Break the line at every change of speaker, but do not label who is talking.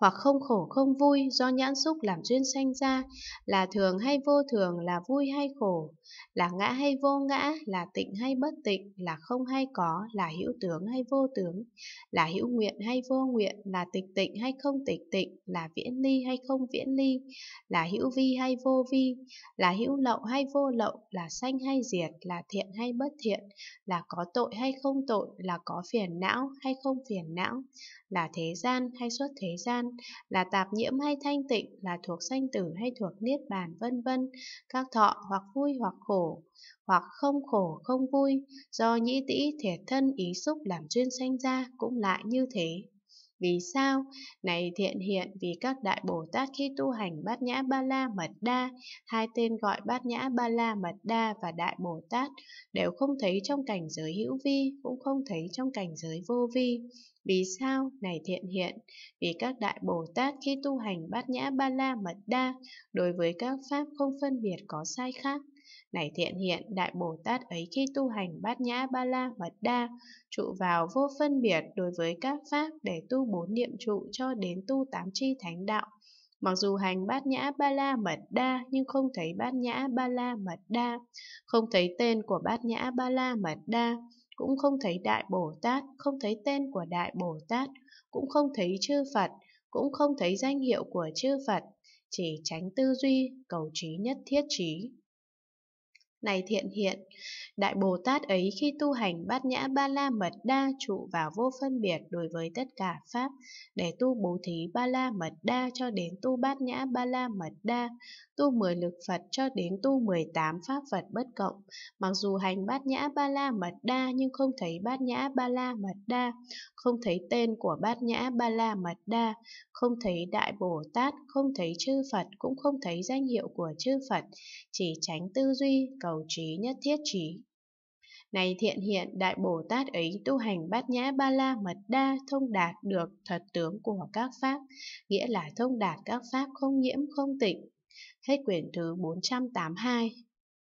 hoặc không khổ không vui do nhãn xúc làm duyên sanh ra, là thường hay vô thường, là vui hay khổ, là ngã hay vô ngã, là tịnh hay bất tịnh, là không hay có, là hữu tướng hay vô tướng, là hữu nguyện hay vô nguyện, là tịch tịnh hay không tịch tịnh, là viễn ly hay không viễn ly, là hữu vi hay vô vi, là hữu lậu hay vô lậu, là sanh hay diệt, là thiện hay bất thiện, là có tội hay không tội, là có phiền não hay không phiền não, là thế gian hay xuất thế gian, gian là tạp nhiễm hay thanh tịnh, là thuộc sanh tử hay thuộc niết bàn vân vân, các thọ hoặc vui hoặc khổ, hoặc không khổ không vui, do nhĩ tĩ thể thân ý xúc làm duyên sanh ra cũng lại như thế. Vì sao? Này thiện hiện vì các đại Bồ Tát khi tu hành bát nhã ba la mật đa, hai tên gọi bát nhã ba la mật đa và đại Bồ Tát đều không thấy trong cảnh giới hữu vi, cũng không thấy trong cảnh giới vô vi. Vì sao? Này thiện hiện, vì các đại Bồ Tát khi tu hành bát nhã ba la mật đa, đối với các pháp không phân biệt có sai khác, này thiện hiện, Đại Bồ Tát ấy khi tu hành bát nhã ba la mật đa, trụ vào vô phân biệt đối với các pháp để tu bốn niệm trụ cho đến tu tám chi thánh đạo. Mặc dù hành bát nhã ba la mật đa nhưng không thấy bát nhã ba la mật đa, không thấy tên của bát nhã ba la mật đa, cũng không thấy Đại Bồ Tát, không thấy tên của Đại Bồ Tát, cũng không thấy chư Phật, cũng không thấy danh hiệu của chư Phật, chỉ tránh tư duy, cầu trí nhất thiết trí. Này thiện hiện, Đại Bồ Tát ấy khi tu hành bát nhã ba la mật đa trụ vào vô phân biệt đối với tất cả Pháp, để tu bố thí ba la mật đa cho đến tu bát nhã ba la mật đa, tu mười lực Phật cho đến tu mười tám Pháp Phật bất cộng. Mặc dù hành bát nhã ba la mật đa nhưng không thấy bát nhã ba la mật đa, không thấy tên của bát nhã ba la mật đa, không thấy Đại Bồ Tát, không thấy chư Phật, cũng không thấy danh hiệu của chư Phật, chỉ tránh tư duy, cầu cầu trí nhất thiết trí. Này thiện hiện Đại Bồ Tát ấy tu hành bát nhã ba la mật đa thông đạt được thật tướng của các pháp, nghĩa là thông đạt các pháp không nhiễm không tịnh. Hết quyển thứ 482